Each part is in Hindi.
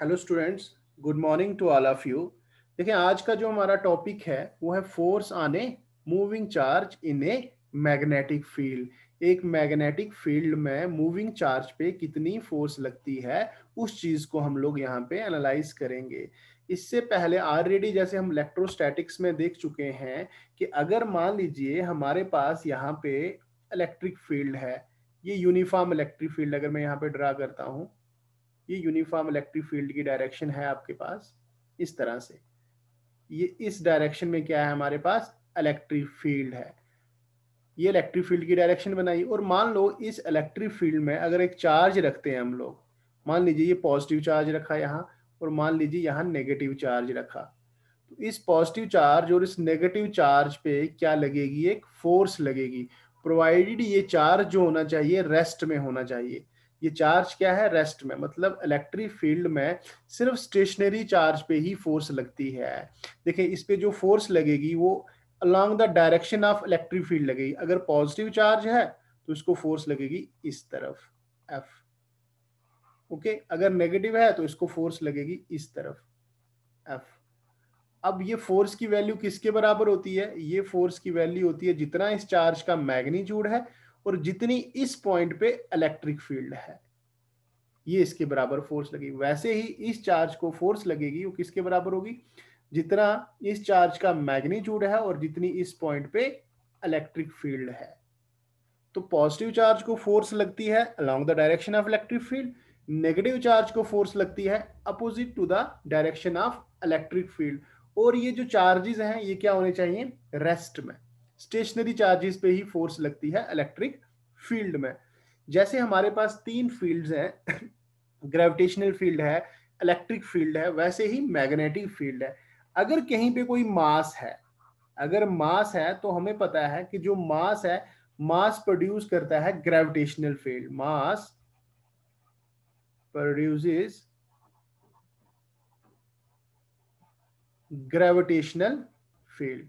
Hello students good morning to all of you देखिए आज का जो हमारा टॉपिक है वो है force on a moving charge in a magnetic field एक मैग्नेटिक फील्ड में मूविंग चार्ज पे कितनी फोर्स लगती है उस चीज को हम लोग यहाँ पे एनालाइज करेंगे इससे पहले ऑलरेडी जैसे हम इलेक्ट्रोस्टैटिक्स में देख चुके हैं कि अगर मान लीजिए हमारे पास यहाँ पे इलेक्ट्रिक फील्ड है ये यूनिफॉर्म इलेक्ट्रिक फील्ड अगर मैं यहाँ पे ड्रा करता हूँ ये यूनिफॉर्म इलेक्ट्रिक फील्ड की डायरेक्शन है आपके पास इस तरह से ये इस डायरेक्शन में क्या है हमारे पास इलेक्ट्रिक फील्ड है ये इलेक्ट्रिक फील्ड की डायरेक्शन बनाई और मान लो इस इलेक्ट्रिक फील्ड में अगर एक चार्ज रखते हैं हम लोग मान लीजिए ये पॉजिटिव चार्ज रखा यहाँ और मान लीजिए यहाँ नेगेटिव चार्ज रखा तो इस पॉजिटिव चार्ज और इस नेगेटिव चार्ज पे क्या लगेगी एक फोर्स लगेगी प्रोवाइडेड ये चार्ज जो होना चाहिए रेस्ट में होना चाहिए ये चार्ज क्या है रेस्ट में मतलब इलेक्ट्रिक फील्ड में सिर्फ स्टेशनरी चार्ज पे ही फोर्स लगती है देखिए इस पे जो फोर्स लगेगी वो along the direction of electric field लगेगी अगर पॉजिटिव चार्ज है तो इसको फोर्स लगेगी इस तरफ एफ ओके okay? अगर नेगेटिव है तो इसको फोर्स लगेगी इस तरफ एफ अब ये फोर्स की वैल्यू किसके बराबर होती है ये फोर्स की वैल्यू होती है जितना इस चार्ज का मैग्नीट्यूड है और जितनी इस पॉइंट पे इलेक्ट्रिक फील्ड है ये इसके बराबर फोर्स लगेगी वैसे ही इस चार्ज को फोर्स लगेगी वो किसके बराबर होगी जितना इस चार्ज का मैग्नीट्यूड है और जितनी इस पॉइंट पे इलेक्ट्रिक फील्ड है तो पॉजिटिव चार्ज को फोर्स लगती है along the direction of electric field negative charge को फोर्स लगती है opposite to the direction of electric field और ये जो चार्जेस हैं ये क्या होने चाहिए रेस्ट में स्टेशनरी चार्जेस पे ही फोर्स लगती है इलेक्ट्रिक फील्ड में जैसे हमारे पास तीन फील्ड्स हैं ग्रेविटेशनल फील्ड है इलेक्ट्रिक फील्ड है वैसे ही मैग्नेटिक फील्ड है अगर कहीं पे कोई मास है अगर मास है तो हमें पता है कि जो मास है मास प्रोड्यूस करता है gravitational field mass produces gravitational field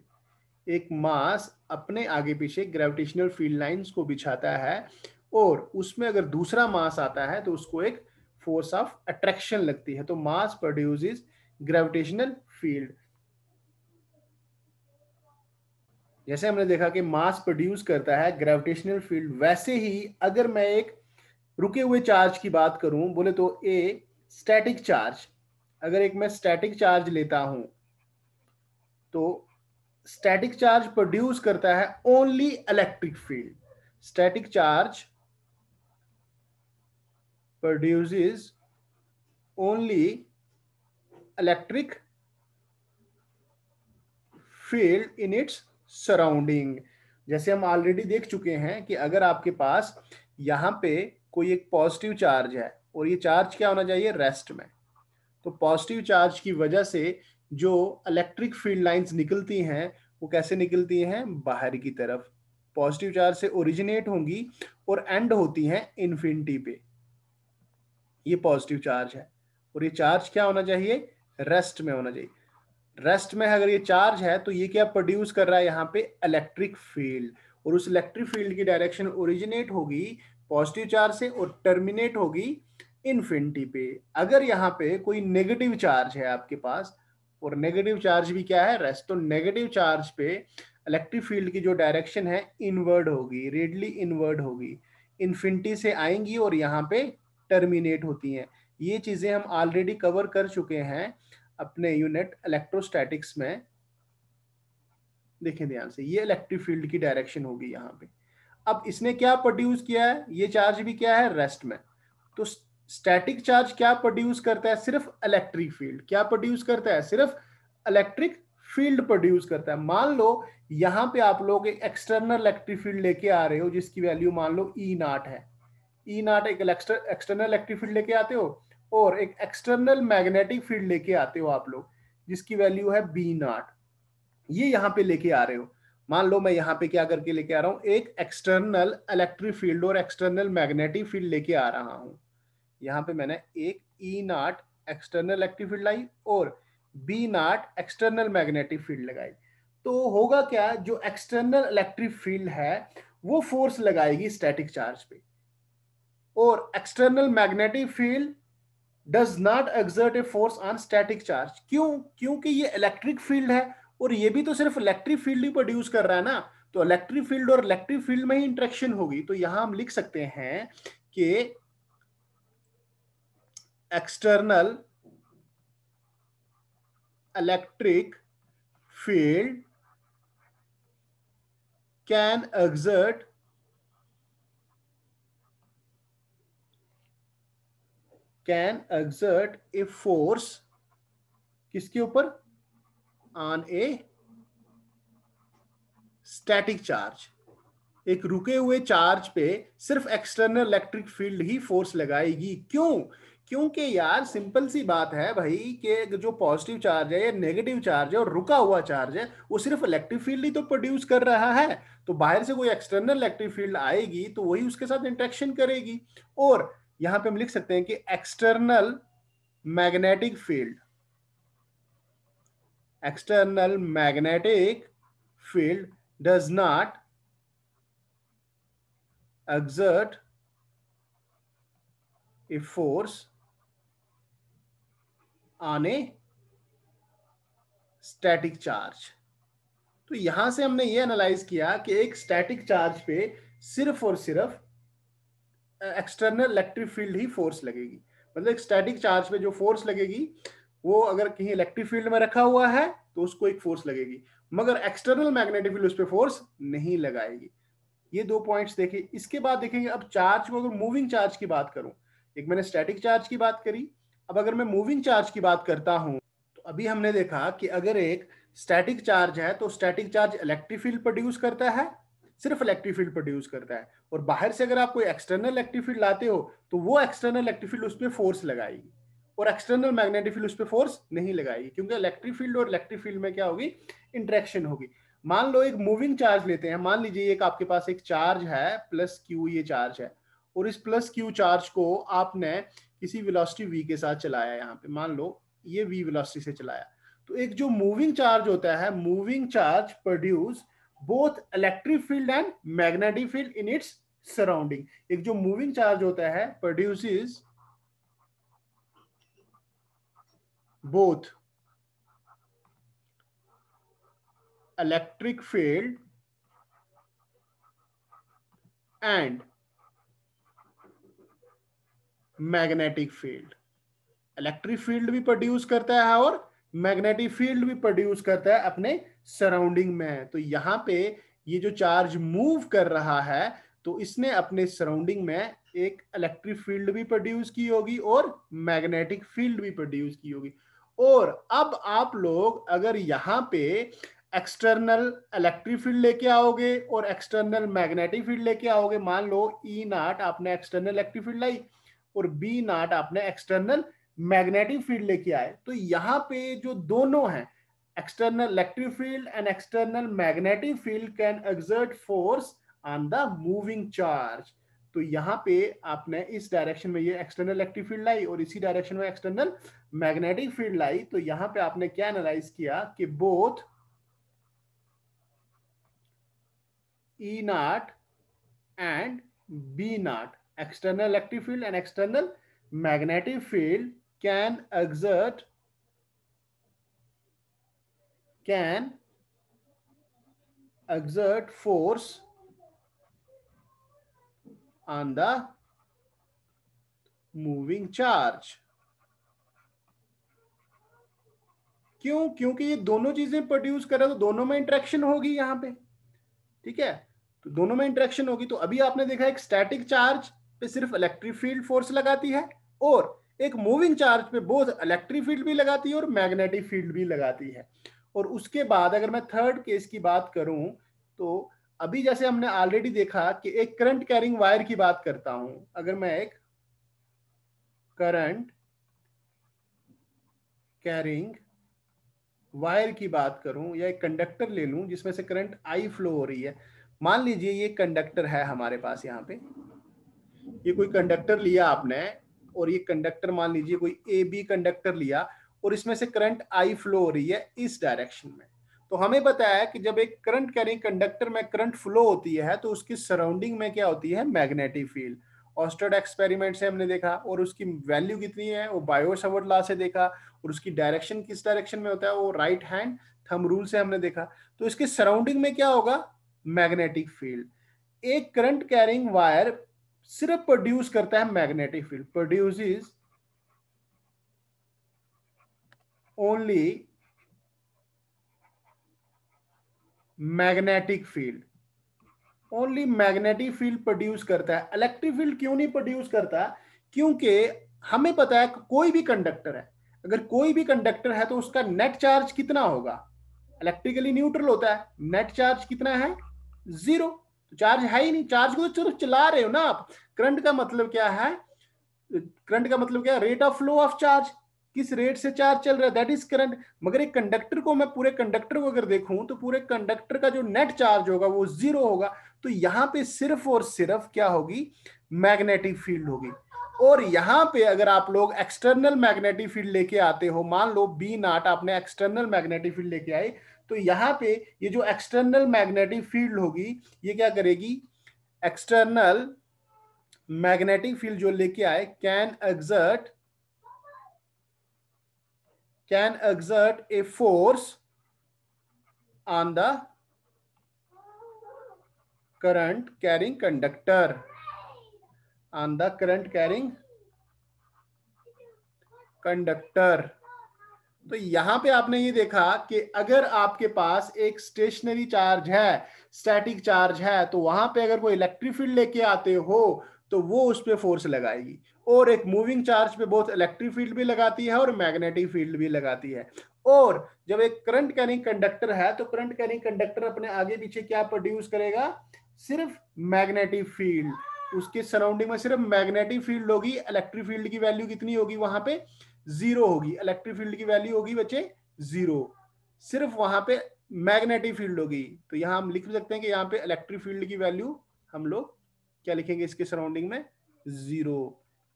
एक मास अपने आगे पीछे ग्रेविटेशनल फील्ड लाइंस को बिछाता है और उसमें अगर दूसरा मास आता है तो उसको एक फोर्स ऑफ अट्रैक्शन लगती है तो मास प्रोड्यूस ग्रेविटेशनल फील्ड जैसे हमने देखा कि मास प्रोड्यूस करता है ग्रेविटेशनल फील्ड वैसे ही अगर मैं एक रुके हुए चार्ज की बात करूं बोले तो ए स्टैटिक चार्ज अगर एक मैं स्टैटिक चार्ज लेता हूं तो स्टैटिक चार्ज प्रोड्यूस करता है only electric field static charge produces only electric field in its surrounding जैसे हम ऑलरेडी देख चुके हैं कि अगर आपके पास यहां पे कोई एक पॉजिटिव चार्ज है और ये चार्ज क्या होना चाहिए रेस्ट में तो पॉजिटिव चार्ज की वजह से जो इलेक्ट्रिक फील्ड लाइंस निकलती हैं वो कैसे निकलती हैं बाहर की तरफ पॉजिटिव चार्ज से ओरिजिनेट होंगी और एंड होती हैं इन्फिनिटी पे ये पॉजिटिव चार्ज है और ये चार्ज क्या होना चाहिए रेस्ट में होना चाहिए रेस्ट में अगर ये चार्ज है तो ये क्या प्रोड्यूस कर रहा है यहाँ पे इलेक्ट्रिक फील्ड और उस इलेक्ट्रिक फील्ड की डायरेक्शन ओरिजिनेट होगी पॉजिटिव चार्ज से और टर्मिनेट होगी इन्फिनिटी पे अगर यहाँ पे कोई नेगेटिव चार्ज है आपके पास और नेगेटिव चार्ज भी क्या है रेस्ट तो नेगेटिव चार्ज पे इलेक्ट्रिक फील्ड की जो डायरेक्शन है इनवर्ड होगी रेडली इनवर्ड होगी इन्फिनिटी से आएंगी और यहाँ पे टर्मिनेट होती हैं ये चीज़ें हम ऑलरेडी कवर कर चुके हैं अपने यूनिट इलेक्ट्रोस्टैटिक्स में देखें ध्यान से ये इलेक्ट्रिक फील्ड की डायरेक्शन होगी यहाँ पे अब इसने क्या प्रोड्यूस किया है ये चार्ज भी क्या है रेस्ट में तो स्टैटिक चार्ज क्या प्रोड्यूस करता है सिर्फ इलेक्ट्रिक फील्ड क्या प्रोड्यूस करता है सिर्फ इलेक्ट्रिक फील्ड प्रोड्यूस करता है मान लो यहां पे आप लोग एक एक्सटर्नल इलेक्ट्रिक फील्ड लेके आ रहे हो जिसकी वैल्यू मान लो ई e नाट है ई e नाट एक एक्सटर्नल इलेक्ट्रिक फील्ड लेके आते हो और एक एक्सटर्नल मैग्नेटिक फील्ड लेके आते हो आप लोग जिसकी वैल्यू है बी नाट ये यहाँ पे लेके आ रहे हो मान लो मैं यहाँ पे क्या करके लेके आ रहा हूँ एक एक्सटर्नल इलेक्ट्रिक फील्ड और एक्सटर्नल मैग्नेटिक फील्ड लेके आ रहा हूँ यहाँ पे मैंने एक E naught external active field लाई और B naught external magnetic field लगाई तो होगा क्या जो एक्सटर्नल इलेक्ट्रिक फील्ड है वो फोर्स लगाएगी स्टैटिक चार्ज पे और external magnetic field does not exert a force on static charge क्यों क्योंकि ये इलेक्ट्रिक फील्ड है और ये भी तो सिर्फ इलेक्ट्रिक फील्ड ही प्रोड्यूस कर रहा है ना तो इलेक्ट्रिक फील्ड और इलेक्ट्रिक फील्ड में ही इंट्रेक्शन होगी तो यहां हम लिख सकते हैं कि external electric field can exert can exert a force किसके ऊपर on a static charge एक रुके हुए चार्ज पे सिर्फ एक्सटर्नल इलेक्ट्रिक फील्ड ही फोर्स लगाएगी क्यों क्योंकि यार सिंपल सी बात है भाई कि जो पॉजिटिव चार्ज है या नेगेटिव चार्ज है और रुका हुआ चार्ज है वो सिर्फ इलेक्ट्रिक फील्ड ही तो प्रोड्यूस कर रहा है तो बाहर से कोई एक्सटर्नल इलेक्ट्रिक फील्ड आएगी तो वही उसके साथ इंट्रेक्शन करेगी और यहां पे हम लिख सकते हैं कि external magnetic field external magnetic field does not exert a force on a static charge तो यहां से हमने ये एनालाइज किया कि एक स्टैटिक चार्ज पे सिर्फ और सिर्फ एक्सटर्नल इलेक्ट्रिक फील्ड ही फोर्स लगेगी मतलब एक स्टैटिक चार्ज पे जो फोर्स लगेगी वो अगर कहीं इलेक्ट्रिक फील्ड में रखा हुआ है तो उसको एक फोर्स लगेगी मगर एक्सटर्नल मैग्नेटिक फील्ड उस पर फोर्स नहीं लगाएगी ये दो पॉइंट्स देखें इसके बाद देखेंगे अब चार्ज को अगर मूविंग चार्ज की बात करूं एक मैंने स्टैटिक चार्ज की बात करी अब अगर मैं मूविंग चार्ज की बात करता हूं तो अभी हमने देखा कि अगर एक स्टैटिक चार्ज है तो static charge electric field produce करता है सिर्फ इलेक्ट्रिक फील्ड प्रोड्यूस करता है और बाहर से अगर आप कोई एक्सटर्नल इलेक्ट्रिक फील्ड लाते हो तो वो एक्सटर्नल इलेक्ट्रिक फील्ड उस पर फोर्स लगाएगी और एक्सटर्नल मैग्नेटिक फील्ड उस पर फोर्स नहीं लगाएगी क्योंकि इलेक्ट्रिक फील्ड और इलेक्ट्रिक फील्ड में क्या होगी इंट्रैक्शन होगी मान लो एक मूविंग चार्ज लेते हैं मान लीजिए एक आपके पास एक चार्ज है प्लस क्यू ये चार्ज है और इस प्लस क्यू चार्ज को आपने किसी वेलोसिटी वी के साथ चलाया यहाँ पे मान लो ये वी वेलोसिटी से चलाया तो एक जो मूविंग चार्ज होता है moving charge produce both electric field and magnetic field in its surrounding एक जो मूविंग चार्ज होता है produces both electric field and magnetic field electric field भी प्रोड्यूस करता है और मैग्नेटिक फील्ड भी प्रोड्यूस करता है अपने सराउंडिंग में तो यहाँ पे ये जो चार्ज मूव कर रहा है तो इसने अपने सराउंडिंग में एक इलेक्ट्रिक फील्ड भी प्रोड्यूस की होगी और मैग्नेटिक फील्ड भी प्रोड्यूस की होगी और अब आप लोग अगर यहां पे एक्सटर्नल इलेक्ट्रिक फील्ड लेके आओगे और एक्सटर्नल मैग्नेटिक फील्ड लेके आओगे मान लो ई e नाट आपने एक्सटर्नल इलेक्ट्रिक फील्ड लाई और बी नॉट आपने एक्सटर्नल मैग्नेटिक फील्ड लेके आए तो यहाँ पे जो दोनों हैं external electric field and external magnetic field can exert force on the moving charge तो यहाँ पे आपने इस डायरेक्शन में ये एक्सटर्नल इलेक्ट्रिक फील्ड लाई और इसी डायरेक्शन में एक्सटर्नल मैग्नेटिक फील्ड लाई तो यहाँ पे आपने क्या एनालाइज किया कि both E naught and B naught external electric field and external magnetic field can exert can exert force on the moving charge क्यों क्योंकि ये दोनों चीजें प्रोड्यूस करें तो दोनों में इंटरेक्शन होगी यहां पे ठीक है तो दोनों में इंटरेक्शन होगी तो अभी आपने देखा एक स्टैटिक चार्ज पे सिर्फ इलेक्ट्रिक फील्ड फोर्स लगाती है और एक मूविंग चार्ज पे बोथ इलेक्ट्रिक फील्ड भी लगाती है और मैग्नेटिक फील्ड भी लगाती है और उसके बाद अगर मैं थर्ड केस की बात करूं तो अभी जैसे हमने ऑलरेडी देखा कि एक करंट कैरिंग वायर की बात करता हूं अगर मैं एक करंट कैरिंग वायर की बात करूं या एक कंडक्टर ले लूं जिसमें से करंट आई फ्लो हो रही है मान लीजिए ये कंडक्टर है हमारे पास यहाँ पे ये कोई कंडक्टर लिया आपने और ये कंडक्टर मान लीजिए कोई ए बी कंडक्टर लिया और इसमें से करंट आई फ्लो हो रही है इस डायरेक्शन में तो हमें बताया कि जब एक करंट कैरिंग कंडक्टर में करंट फ्लो होती है तो उसकी सराउंडिंग में क्या होती है मैग्नेटिक फील्ड ऑस्टर्ड एक्सपेरिमेंट से हमने देखा और उसकी वैल्यू कितनी है वो बायोसवर्ड ला से देखा और उसकी डायरेक्शन किस डायरेक्शन में होता है वो राइट हैंड थम रूल से हमने देखा तो इसके सराउंडिंग में क्या होगा मैग्नेटिक फील्ड एक करंट कैरिंग वायर सिर्फ प्रोड्यूस करता है magnetic field produce is only magnetic field only magnetic field produce करता है इलेक्ट्रिक फील्ड क्यों नहीं प्रोड्यूस करता क्योंकि हमें पता है कोई भी कंडक्टर है अगर कोई भी कंडक्टर है तो उसका नेट चार्ज कितना होगा इलेक्ट्रिकली न्यूट्रल होता है नेट चार्ज कितना है जीरो तो चार्ज है ही नहीं चार्ज को सिर्फ चला रहे हो ना आप करंट का मतलब क्या है करंट का मतलब क्या rate of flow of charge किस रेट से चार्ज चल रहा है दैट इज करंट मगर एक कंडक्टर को मैं पूरे कंडक्टर को अगर देखूं तो पूरे कंडक्टर का जो नेट चार्ज होगा वो जीरो होगा तो यहाँ पे सिर्फ और सिर्फ क्या होगी मैग्नेटिक फील्ड होगी और यहाँ पे अगर आप लोग एक्सटर्नल मैग्नेटिक फील्ड लेके आते हो मान लो बी नाट आपने एक्सटर्नल मैग्नेटिक फील्ड लेके आए तो यहाँ पे ये जो एक्सटर्नल मैग्नेटिक फील्ड होगी ये क्या करेगी एक्सटर्नल मैग्नेटिक फील्ड जो लेके आए can exert can exert a force on the current carrying conductor on the current carrying conductor तो यहां पे आपने ये देखा कि अगर आपके पास एक स्टेशनरी चार्ज है स्टैटिक चार्ज है तो वहां पे अगर कोई इलेक्ट्रिक फील्ड लेके आते हो तो वो उस पर फोर्स लगाएगी और एक मूविंग चार्ज पे बहुत इलेक्ट्रिक फील्ड भी लगाती है और मैग्नेटिक फील्ड भी लगाती है और जब एक करंट कैरिंग कंडक्टर है तो करंट कैरिंग कंडक्टर अपने आगे पीछे क्या प्रोड्यूस करेगा सिर्फ मैग्नेटिक फील्ड उसके सराउंडिंग में सिर्फ मैग्नेटिक फील्ड होगी इलेक्ट्रिक फील्ड की वैल्यू कितनी होगी वहां पे जीरो होगी इलेक्ट्रिक फील्ड की वैल्यू होगी बच्चे जीरो सिर्फ वहां पे मैग्नेटिक फील्ड होगी तो यहां हम लिख सकते हैं कि यहाँ पे इलेक्ट्रिक फील्ड की वैल्यू हम लोग क्या लिखेंगे इसके सराउंडिंग में जीरो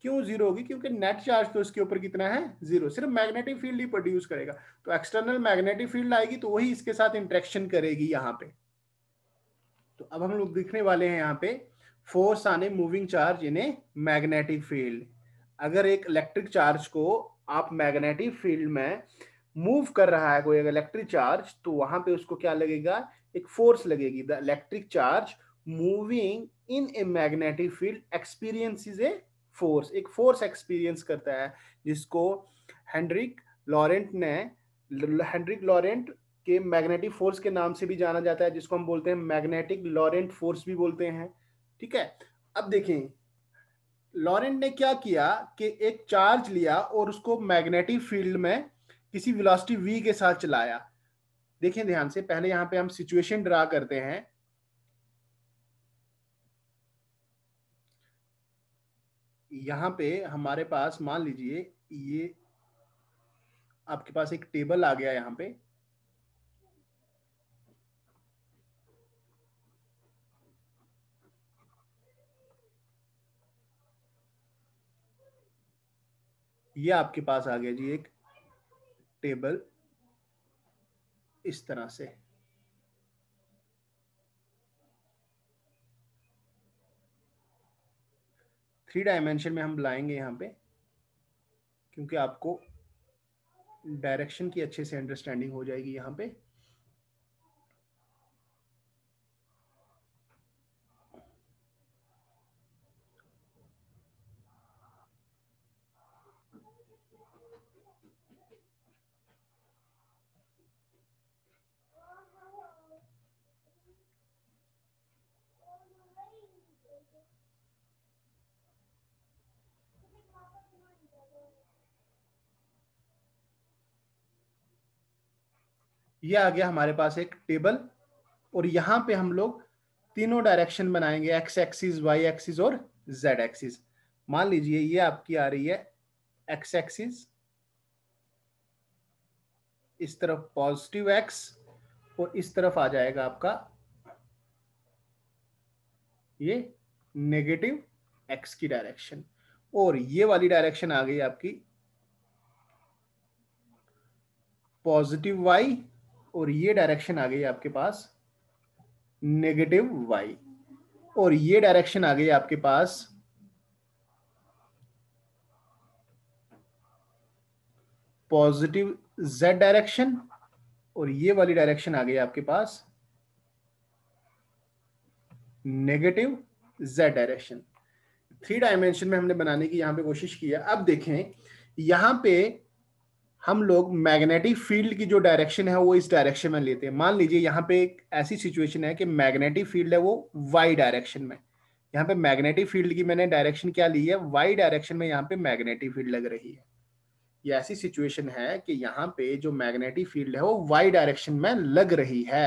क्यों जीरो होगी क्योंकि नेट चार्ज तो इसके ऊपर कितना है जीरो सिर्फ मैग्नेटिक फील्ड ही प्रोड्यूस करेगा तो एक्सटर्नल मैग्नेटिक फील्ड आएगी तो वही इसके साथ इंट्रेक्शन करेगी यहाँ पे तो अब हम लोग दिखने वाले हैं यहाँ पे फोर्स आने मूविंग चार्ज इन्हें मैग्नेटिक फील्ड अगर एक इलेक्ट्रिक चार्ज को आप मैग्नेटिक फील्ड में मूव कर रहा है कोई इलेक्ट्रिक चार्ज तो वहां पे उसको क्या लगेगा एक फोर्स लगेगी the electric charge moving in a magnetic field experience is a force एक फोर्स एक्सपीरियंस करता है जिसको हेनरिक लॉरेंट ने हेनरिक लॉरेंट के मैग्नेटिक फोर्स के नाम से भी जाना जाता है जिसको हम बोलते हैं मैग्नेटिक लॉरेंट फोर्स भी बोलते हैं ठीक है अब देखें लॉरेंट ने क्या किया कि एक चार्ज लिया और उसको मैग्नेटिक फील्ड में किसी वेलोसिटी वी के साथ चलाया देखें ध्यान से पहले यहां पे हम सिचुएशन ड्रा करते हैं यहां पे हमारे पास मान लीजिए ये आपके पास एक टेबल आ गया यहां पे ये आपके पास आ गया जी एक टेबल इस तरह से थ्री डायमेंशन में हम लाएंगे यहाँ पे क्योंकि आपको डायरेक्शन की अच्छे से अंडरस्टैंडिंग हो जाएगी यहाँ पे ये आ गया हमारे पास एक टेबल और यहाँ पे हम लोग तीनों डायरेक्शन बनाएंगे एक्स एक्सिस वाई एक्सिस और जेड एक्सिस मान लीजिए ये आपकी आ रही है एक्स एक्सिस इस तरफ पॉजिटिव एक्स और इस तरफ आ जाएगा आपका ये नेगेटिव एक्स की डायरेक्शन और ये वाली डायरेक्शन आ गई आपकी पॉजिटिव वाई और ये डायरेक्शन आ गई आपके पास नेगेटिव वाई और ये डायरेक्शन आ गई आपके पास पॉजिटिव जेड डायरेक्शन और ये वाली डायरेक्शन आ गई आपके पास negative Z direction three dimension में हमने बनाने की यहां पे कोशिश की है अब देखें यहां पे हम लोग मैग्नेटिक फील्ड की जो डायरेक्शन है वो इस डायरेक्शन में लेते हैं मान लीजिए यहाँ पे एक ऐसी सिचुएशन है कि मैग्नेटिक फील्ड है वो वाई डायरेक्शन में यहाँ पे मैग्नेटिक फील्ड की मैंने डायरेक्शन क्या ली है वाई डायरेक्शन में यहाँ पे मैग्नेटिक फील्ड लग रही है ये ऐसी सिचुएशन है कि यहाँ पे जो मैग्नेटिक फील्ड है वो वाई डायरेक्शन में लग रही है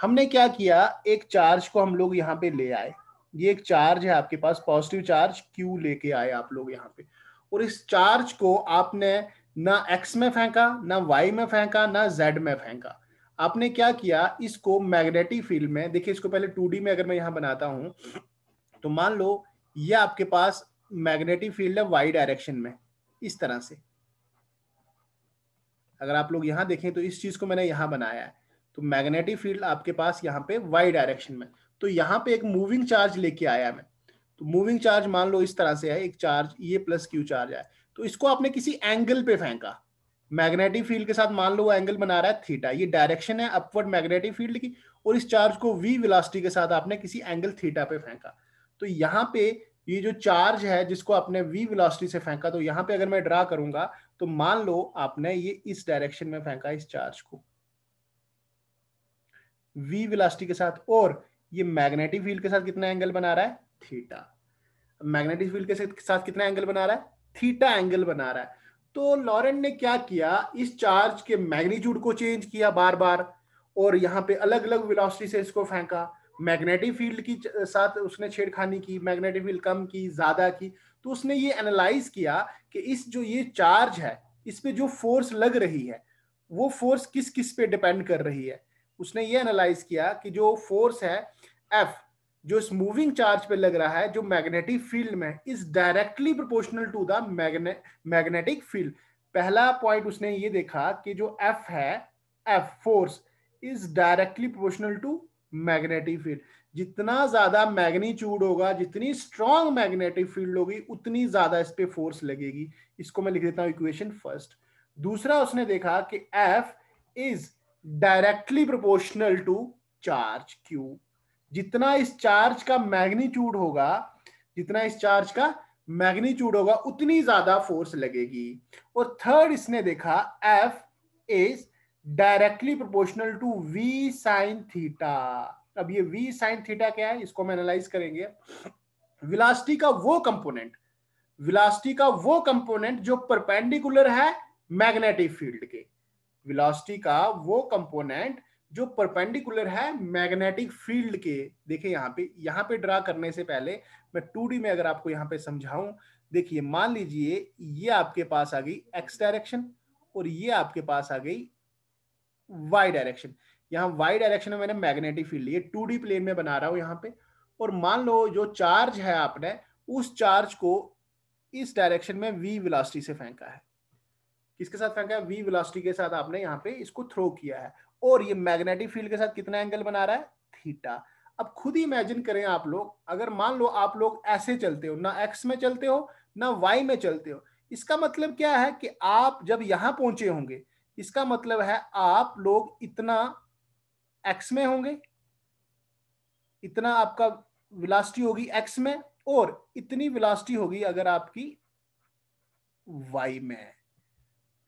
हमने क्या किया एक चार्ज को हम लोग यहाँ पे ले आए ये एक चार्ज है आपके पास पॉजिटिव चार्ज क्यू लेके आए आप लोग यहाँ पे और इस चार्ज को आपने ना एक्स में फेंका ना वाई में फेंका ना जेड में फेंका आपने क्या किया इसको मैग्नेटिक फील्ड में देखिए इसको पहले टू में अगर मैं यहां बनाता हूं तो मान लो ये आपके पास मैग्नेटिक फील्ड है वाई डायरेक्शन में इस तरह से अगर आप लोग यहां देखें तो इस चीज को मैंने यहां बनाया है तो मैग्नेटिक फील्ड आपके पास यहाँ पे वाई डायरेक्शन में तो यहाँ पे एक मूविंग चार्ज लेके आया मैं तो मूविंग चार्ज मान लो इस तरह से है एक चार्ज ये प्लस क्यू चार्ज है तो इसको आपने किसी एंगल पे फेंका मैग्नेटिक फील्ड के साथ मान लो वो एंगल बना रहा है थीटा ये डायरेक्शन है अपवर्ड मैग्नेटिक फील्ड की और इस चार्ज को वी वेलोसिटी के साथ आपने किसी एंगल थीटा पे फेंका तो यहाँ पे ये जो चार्ज है जिसको आपने वी विलास्टी से फेंका तो यहाँ पे अगर मैं ड्रा करूंगा तो मान लो आपने ये इस डायरेक्शन में फेंका इस चार्ज को वी वेलोसिटी के साथ और ये मैग्नेटिक फील्ड के साथ कितना एंगल बना रहा है थीटा मैग्नेटिक फील्ड के साथ कितना एंगल बना रहा है थीटा एंगल बना रहा है तो लॉरेंट ने क्या किया इस चार्ज के मैग्नीट्यूड को चेंज किया बार बार और यहाँ पे अलग अलग वेलोसिटी से इसको फेंका मैग्नेटिक फील्ड की साथ उसने छेड़खानी की मैग्नेटिक फील्ड कम की ज्यादा की तो उसने ये एनालाइज किया कि इस जो ये चार्ज है इस पे जो फोर्स लग रही है वो फोर्स किस किस पे डिपेंड कर रही है उसने ये एनालाइज किया कि जो फोर्स है एफ जो इस मूविंग चार्ज पे लग रहा है जो मैग्नेटिक फील्ड में is directly proportional to the magnetic field पहला पॉइंट उसने ये देखा कि जो एफ है F force is directly proportional to magnetic field जितना ज्यादा मैग्नीच्यूड होगा जितनी स्ट्रॉन्ग मैग्नेटिक फील्ड होगी उतनी ज्यादा इस पर फोर्स लगेगी इसको मैं लिख देता हूं इक्वेशन फर्स्ट दूसरा उसने देखा कि F is directly proportional to charge Q जितना इस चार्ज का मैग्नीट्यूड होगा जितना इस चार्ज का मैग्नीट्यूड होगा उतनी ज्यादा फोर्स लगेगी और थर्ड इसने देखा F is directly proportional to V sine theta अब ये वी साइन थीटा क्या है इसको हम एनालाइज करेंगे विलास्टी का वो कंपोनेंट विलास्टी का वो कंपोनेंट जो परपेंडिकुलर है मैग्नेटिक फील्ड के विलास्टी का वो कंपोनेंट जो परपेंडिकुलर है मैग्नेटिक फील्ड के देखिए यहाँ पे यहाँ पे ड्रा करने से पहले मैं टू में अगर आपको यहाँ पे समझाऊं देखिए मान लीजिए ये आपके पास आ गई एक्स डायरेक्शन और ये आपके पास आ गई वाई डायरेक्शन यहाँ वाई डायरेक्शन में मैंने मैग्नेटिक फील्ड ये टू प्लेन में बना रहा हूं यहाँ पे और मान लो जो चार्ज है आपने उस चार्ज को इस डायरेक्शन में वी वेलोसिटी से फेंका है किसके साथ फेंका है वी वेलोसिटी के साथ आपने यहाँ पे इसको थ्रो किया है और ये मैग्नेटिक फील्ड के साथ कितना एंगल बना रहा है थीटा अब खुद ही इमेजिन करें आप लोग अगर मान लो आप लोग ऐसे चलते हो ना एक्स में चलते हो ना वाई में चलते हो इसका मतलब क्या है कि आप जब यहां पहुंचे होंगे इसका मतलब है आप लोग इतना एक्स में होंगे इतना आपका विलास्टी होगी एक्स में और इतनी विलासिटी होगी अगर आपकी वाई में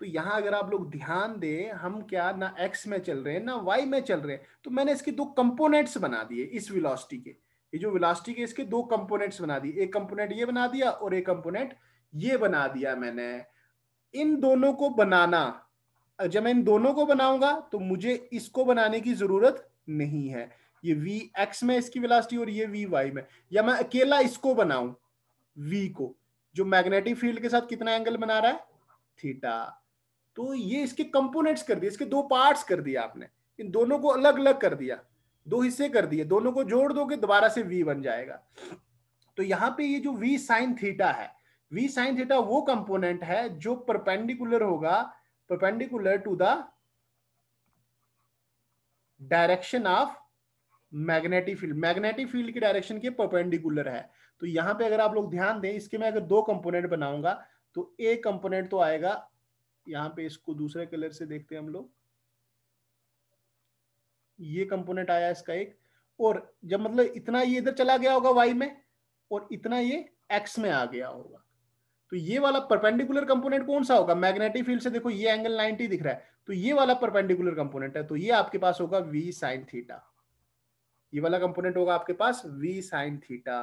तो यहाँ अगर आप लोग ध्यान दें हम क्या ना एक्स में चल रहे हैं ना वाई में चल रहे हैं तो मैंने इसके दो कंपोनेंट्स बना दिए इस विलॉसिटी के ये जो विलॉसिटी के इसके दो कंपोनेंट्स बना दिए एक कंपोनेंट ये बना दिया और एक कंपोनेंट ये बना दिया मैंने इन दोनों को बनाना जब मैं इन दोनों को बनाऊंगा तो मुझे इसको बनाने की जरूरत नहीं है ये वी एक्स में इसकी विलासिटी और ये वी वाई में या मैं अकेला इसको बनाऊं वी को जो मैग्नेटिक फील्ड के साथ कितना एंगल बना रहा है थीटा तो ये इसके कंपोनेंट्स कर दिए इसके दो पार्ट्स कर दिया आपने इन दोनों को अलग अलग कर दिया दो हिस्से कर दिए दोनों को जोड़ दोगे दोबारा से वी बन जाएगा तो यहाँ पे ये जो वी साइन थीटा है वी साइन थीटा वो कंपोनेंट है जो परपेंडिकुलर होगा perpendicular to the direction of magnetic field magnetic field की डायरेक्शन के परपेंडिकुलर है तो यहां पे अगर आप लोग ध्यान दें इसके मैं अगर दो कंपोनेंट बनाऊंगा तो ए कंपोनेंट तो आएगा यहाँ पे इसको दूसरे कलर से देखते हैं हम लोग ये कंपोनेंट आया इसका एक और जब मतलब इतना ये इधर चला गया होगा वाई में और इतना ये एक्स में आ गया होगा तो ये वाला परपेंडिकुलर कंपोनेंट कौन सा होगा मैग्नेटिक फील्ड से देखो ये एंगल 90 दिख रहा है तो ये वाला परपेंडिकुलर कंपोनेंट है तो ये आपके पास होगा v साइन थीटा ये वाला कंपोनेंट होगा आपके पास v sine theta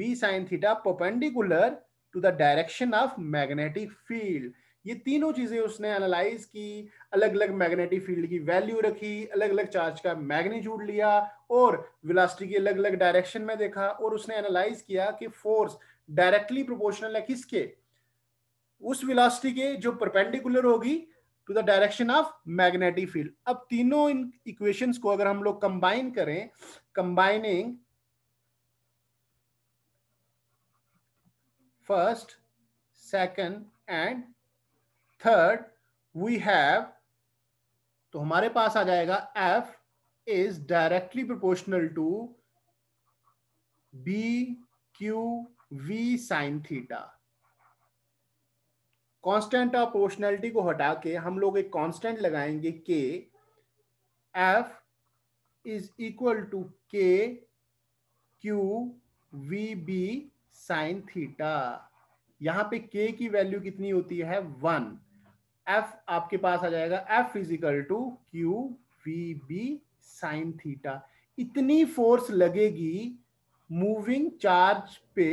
v sine theta perpendicular to the direction of magnetic field ये तीनों चीजें उसने एनालाइज की अलग अलग मैग्नेटिक फील्ड की वैल्यू रखी अलग अलग चार्ज का मैग्नीट्यूड लिया और वेलोसिटी की अलग अलग डायरेक्शन में देखा और उसने एनालाइज किया कि फोर्स डायरेक्टली प्रोपोर्शनल है किसके उस वेलोसिटी के जो परपेंडिकुलर होगी to the direction of magnetic field अब तीनों इन इक्वेशंस को अगर हम लोग कंबाइन करें combining first second and third we have तो हमारे पास आ जाएगा F is directly proportional to B Q V sine theta constant of proportionality को हटा के हम लोग एक कांस्टेंट लगाएंगे K F is equal to K Q V B sine theta यहां पे के की वैल्यू कितनी होती है वन एफ आपके पास आ जाएगा F is equal to Q V B sine theta इतनी फोर्स लगेगी मूविंग चार्ज पे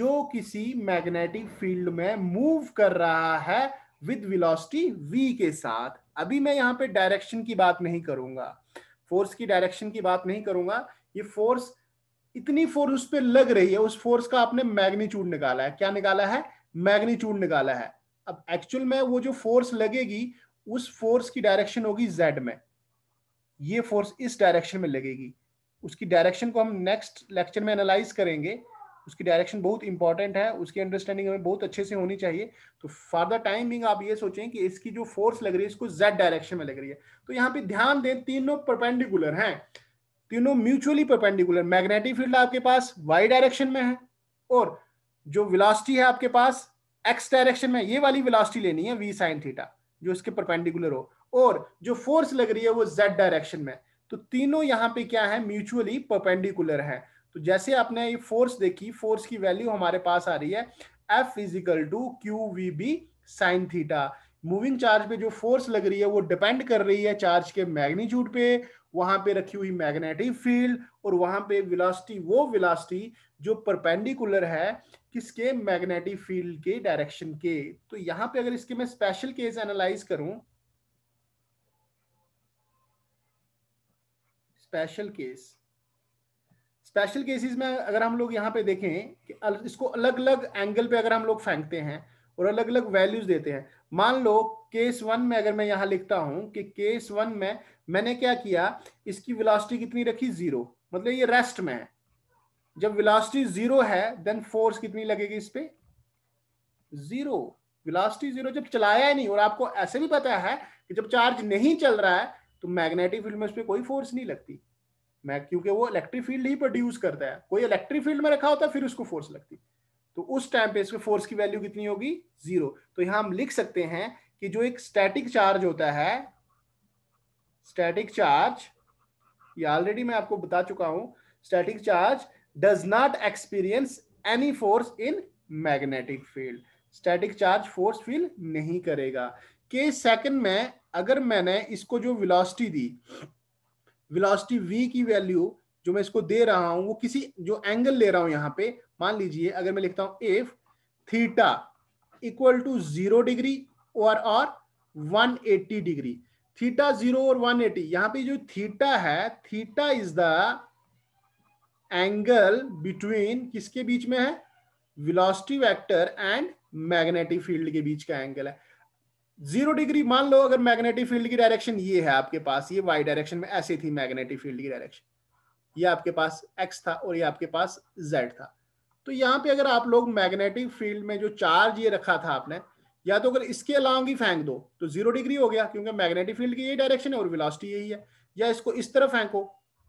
जो किसी मैग्नेटिक फील्ड में मूव कर रहा है विद विलोसिटी v के साथ अभी मैं यहाँ पे डायरेक्शन की बात नहीं करूंगा फोर्स की डायरेक्शन की बात नहीं करूंगा ये फोर्स इतनी फोर्स उस पर लग रही है उस फोर्स का आपने मैग्नीच्यूड निकाला है क्या निकाला है मैग्नीच्यूड निकाला है अब एक्चुअल में वो जो फोर्स लगेगी उस फोर्स की डायरेक्शन होगी जेड में ये फोर्स इस डायरेक्शन में लगेगी उसकी डायरेक्शन को हम नेक्स्ट लेक्चर में एनालाइज करेंगे उसकी डायरेक्शन बहुत इंपॉर्टेंट है उसकी अंडरस्टैंडिंग हमें बहुत अच्छे से होनी चाहिए तो फॉर द टाइम बिंग आप ये सोचें कि इसकी जो फोर्स लग रही है इसको जेड डायरेक्शन में लग रही है तो यहाँ पे ध्यान दें तीनों परपेंडिकुलर हैं तीनों म्यूचुअली परपेंडिकुलर मैग्नेटिक फील्ड आपके पास वाई डायरेक्शन में है और जो विलासिटी है आपके पास एक्स डायरेक्शन में ये वाली वेलोसिटी लेनी है वी साइन थीटा जो इसके परपेंडिकुलर हो और जो फोर्स लग रही है वो जेड डायरेक्शन में तो तीनों यहाँ पे क्या है म्यूचुअली परपेंडिकुलर है तो जैसे आपने ये फोर्स देखी फोर्स की वैल्यू हमारे पास आ रही है F is equal to Q V B sine theta moving charge पे जो फोर्स लग रही है वो डिपेंड कर रही है चार्ज के मैग्नीट्यूड पे वहां पे रखी हुई मैग्नेटिक फील्ड और वहां पे विलासिटी वो विलासिटी जो परपेंडिकुलर है किसके मैग्नेटिक फील्ड के डायरेक्शन के तो यहां पे अगर इसके मैं स्पेशल केस एनालाइज करूं स्पेशल केस स्पेशल केसेस में अगर हम लोग यहाँ पे देखें कि इसको अलग अलग एंगल पे अगर हम लोग फेंकते हैं और अलग अलग वैल्यूज देते हैं मान लो केस वन में अगर मैं यहां लिखता हूं कि केस वन में मैंने क्या किया इसकी वेलोसिटी कितनी रखी जीरो मतलब ये रेस्ट में है जब वेलोसिटी जीरो है देन फोर्स कितनी लगेगी इस पे जीरो वेलोसिटी जीरो जब चलाया ही नहीं और आपको ऐसे भी पता है कि जब चार्ज नहीं चल रहा है तो मैग्नेटिक फील्ड में उस पर कोई फोर्स नहीं लगती मैं क्योंकि वो इलेक्ट्रिक फील्ड ही प्रोड्यूस करता है कोई इलेक्ट्रिक फील्ड में रखा होता है फिर उसको फोर्स लगती है तो उस टाइम पे इसमें फोर्स की वैल्यू कितनी होगी जीरो तो यहां हम लिख सकते हैं कि जो एक स्टैटिक चार्ज होता है स्टैटिक चार्ज ये ऑलरेडी मैं आपको बता चुका हूं static charge does not experience any force in magnetic field static charge force feel नहीं करेगा के सेकंड में अगर मैंने इसको जो वेलोसिटी दी वेलोसिटी वी की वैल्यू जो मैं इसको दे रहा हूं वो किसी जो एंगल ले रहा हूं यहां पे मान लीजिए अगर मैं लिखता हूं if theta equal to zero degree और और 180 डिग्री थीटा जीरो और 180 यहां पर जो थीटा है theta is the angle between किसके बीच में है velocity vector and magnetic field के बीच का एंगल है जीरो डिग्री मान लो अगर मैग्नेटिक फील्ड की डायरेक्शन ये है आपके पास ये वाई डायरेक्शन में ऐसे थी मैग्नेटिक फील्ड की डायरेक्शन ये आपके पास एक्स था और ये आपके पास जेड था तो यहाँ पे अगर आप लोग मैग्नेटिक फील्ड में जो चार्ज ये रखा था आपने या तो अगर इसके अलांग ही फेंक दो तो जीरो डिग्री हो गया क्योंकि मैग्नेटिक फील्ड की ये डायरेक्शन है और विलासिटी यही है या इसको इस तरह फेंको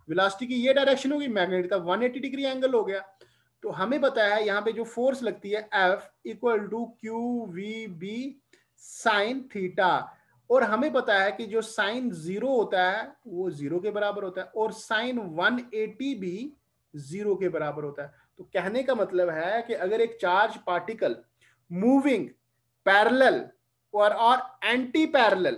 विलासिटी की ये डायरेक्शन होगी मैग्नेटिक का एटी डिग्री एंगल हो गया तो हमें पता है यहाँ पे जो फोर्स लगती है F equal to Q V B sine theta और हमें पता है कि जो साइन जीरो होता है वो जीरो के बराबर होता है और साइन 180 भी जीरो के बराबर होता है तो कहने का मतलब है कि अगर एक चार्ज पार्टिकल मूविंग पैरेलल और और anti parallel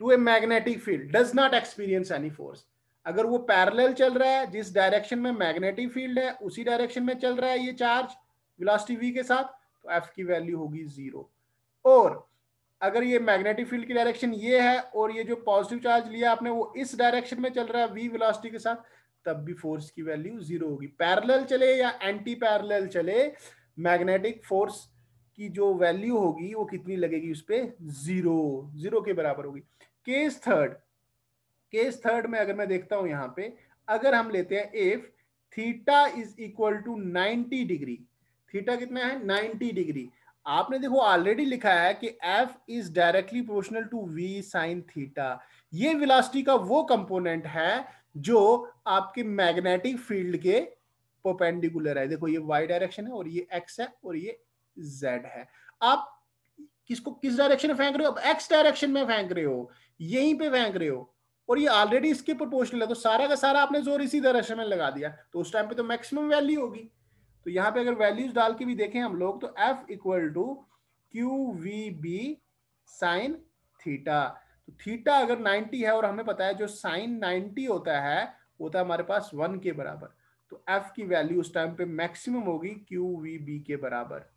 to a magnetic field does not experience any force अगर वो पैरेलल चल रहा है जिस डायरेक्शन में मैग्नेटिक फील्ड है उसी डायरेक्शन में चल रहा है ये चार्ज वेलोसिटी वी के साथ तो एफ की वैल्यू होगी जीरो और अगर ये मैग्नेटिक फील्ड की डायरेक्शन ये है और ये जो पॉजिटिव चार्ज लिया आपने वो इस डायरेक्शन में चल रहा है वी वेलोसिटी के साथ तब भी फोर्स की वैल्यू जीरो होगी पैरेलल चले या एंटी पैरेलल चले मैग्नेटिक फोर्स की जो वैल्यू होगी वो कितनी लगेगी उस पर जीरो जीरो के बराबर होगी केस थर्ड केस थर्ड में अगर मैं देखता हूं यहां पे अगर हम लेते हैं if theta is equal to 90 degree theta कितना है 90 डिग्री आपने देखो ऑलरेडी लिखा है कि F is directly proportional to V sine theta ये वेलोसिटी का वो कंपोनेंट है जो आपके मैग्नेटिक फील्ड के पोपेंडिकुलर है देखो ये वाई डायरेक्शन है और ये एक्स है और ये जेड है आप किसको किस डायरेक्शन में फेंक रहे हो अब एक्स डायरेक्शन में फेंक रहे हो यहीं पे फेंक रहे हो और ये ऑलरेडी इसके प्रोपोर्शनल है तो सारा का सारा आपने जोर इसी डायरेक्शन में लगा दिया तो उस टाइम पे तो मैक्सिमम वैल्यू होगी तो यहाँ पे अगर वैल्यूज डाल के भी देखें हम लोग तो F equal to Q V B sine theta तो थीटा अगर 90 है और हमें पता है जो साइन 90 होता है वो होता हमारे पास वन के बराबर तो एफ की वैल्यू उस टाइम पे मैक्सिमम होगी क्यू वी बी के बराबर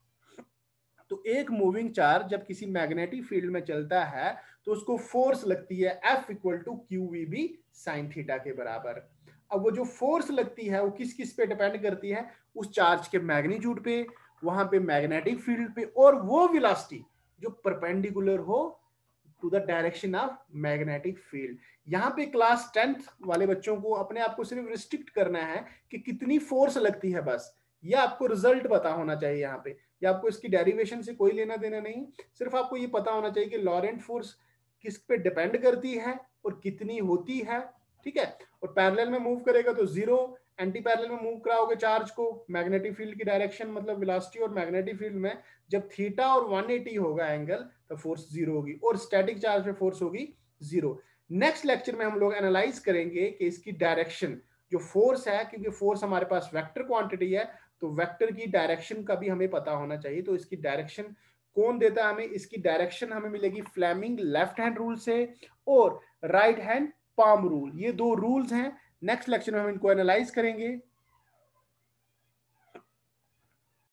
तो एक मूविंग चार्ज जब किसी मैग्नेटिक फील्ड में चलता है तो उसको फोर्स लगती है F equal to Q V B sine theta के बराबर अब वो जो फोर्स लगती है वो किस किस पे डिपेंड करती है उस चार्ज के मैग्नीट्यूड पे वहां पे मैग्नेटिक फील्ड पे और वो विलासिटी जो परपेंडिकुलर हो to the direction of magnetic field यहाँ पे क्लास टेंथ वाले बच्चों को अपने आप को सिर्फ रिस्ट्रिक्ट करना है कि कितनी फोर्स लगती है बस ये आपको रिजल्ट पता होना चाहिए यहाँ पे या आपको इसकी डेरिवेशन से कोई लेना देना नहीं सिर्फ आपको ये पता होना चाहिए कि लॉरेंट फोर्स किस पे डिपेंड करती है और कितनी होती है ठीक है और पैरेलल में मूव करेगा तो जीरो एंटी पैरेलल में मूव कराओगे चार्ज को मैग्नेटिक फील्ड की डायरेक्शन मतलब वेलोसिटी और मैग्नेटिक फील्ड में जब थीटा और 180 होगा एंगल तो फोर्स जीरो होगी और स्टैटिक चार्ज पे फोर्स होगी जीरो नेक्स्ट लेक्चर में हम लोग एनालाइज करेंगे कि इसकी डायरेक्शन जो फोर्स है क्योंकि फोर्स हमारे पास वेक्टर क्वांटिटी है तो वेक्टर की डायरेक्शन का भी हमें पता होना चाहिए तो इसकी डायरेक्शन कौन देता है हमें इसकी डायरेक्शन हमें मिलेगी फ्लैमिंग लेफ्ट हैंड रूल से और राइट हैंड पाम रूल ये दो रूल्स हैं नेक्स्ट लेक्चर में हम इनको एनालाइज करेंगे